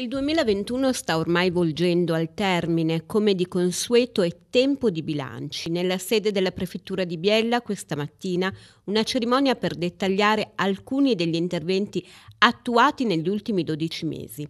Il 2021 sta ormai volgendo al termine, come di consueto è tempo di bilanci. Nella sede della Prefettura di Biella questa mattina una cerimonia per dettagliare alcuni degli interventi attuati negli ultimi 12 mesi.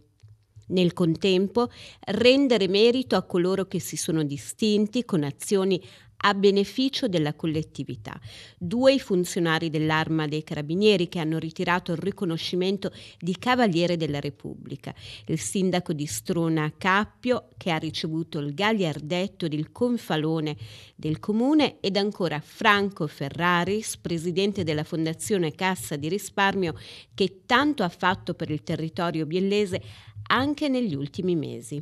Nel contempo rendere merito a coloro che si sono distinti con azioni a beneficio della collettività. Due i funzionari dell'arma dei carabinieri che hanno ritirato il riconoscimento di Cavaliere della Repubblica, il sindaco di Strona Cappio che ha ricevuto il gagliardetto del confalone del comune ed ancora Franco Ferraris, presidente della Fondazione Cassa di Risparmio che tanto ha fatto per il territorio biellese anche negli ultimi mesi.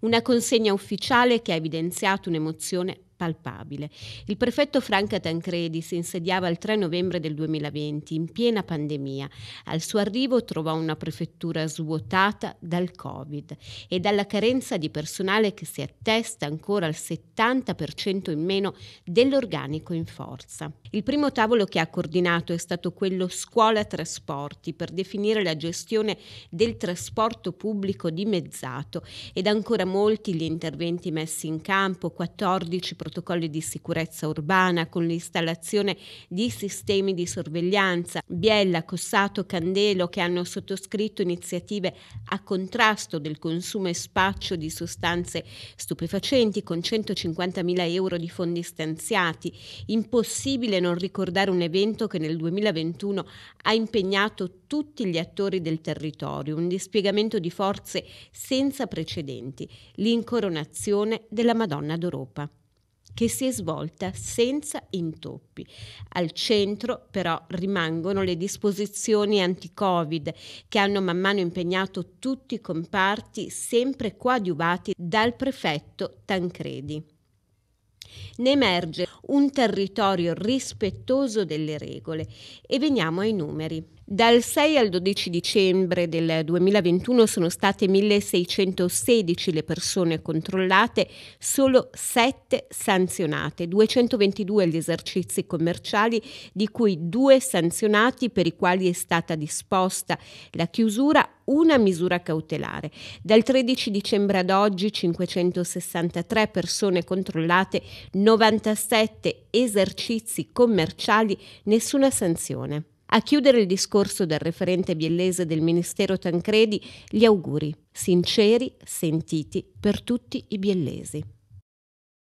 Una consegna ufficiale che ha evidenziato un'emozione palpabile. Il prefetto Franca Tancredi si insediava il 3 novembre del 2020, in piena pandemia. Al suo arrivo trovò una prefettura svuotata dal Covid e dalla carenza di personale che si attesta ancora al 70% in meno dell'organico in forza. Il primo tavolo che ha coordinato è stato quello scuola trasporti per definire la gestione del trasporto pubblico dimezzato ed ancora molti gli interventi messi in campo, 14 protocolli di sicurezza urbana, con l'installazione di sistemi di sorveglianza. Biella, Cossato, Candelo che hanno sottoscritto iniziative a contrasto del consumo e spaccio di sostanze stupefacenti con 150.000 euro di fondi stanziati. Impossibile non ricordare un evento che nel 2021 ha impegnato tutti gli attori del territorio, un dispiegamento di forze senza precedenti, l'incoronazione della Madonna d'Europa che si è svolta senza intoppi. Al centro però rimangono le disposizioni anti-Covid che hanno man mano impegnato tutti i comparti sempre coadiuvati dal prefetto Tancredi. Ne emerge un territorio rispettoso delle regole e veniamo ai numeri. Dal 6 al 12 dicembre del 2021 sono state 1616 le persone controllate, solo 7 sanzionate, 222 gli esercizi commerciali, di cui 2 sanzionati per i quali è stata disposta la chiusura una misura cautelare. Dal 13 dicembre ad oggi 563 persone controllate, 97 esercizi commerciali, nessuna sanzione. A chiudere il discorso del referente biellese del Ministero Tancredi, gli auguri sinceri, sentiti per tutti i biellesi.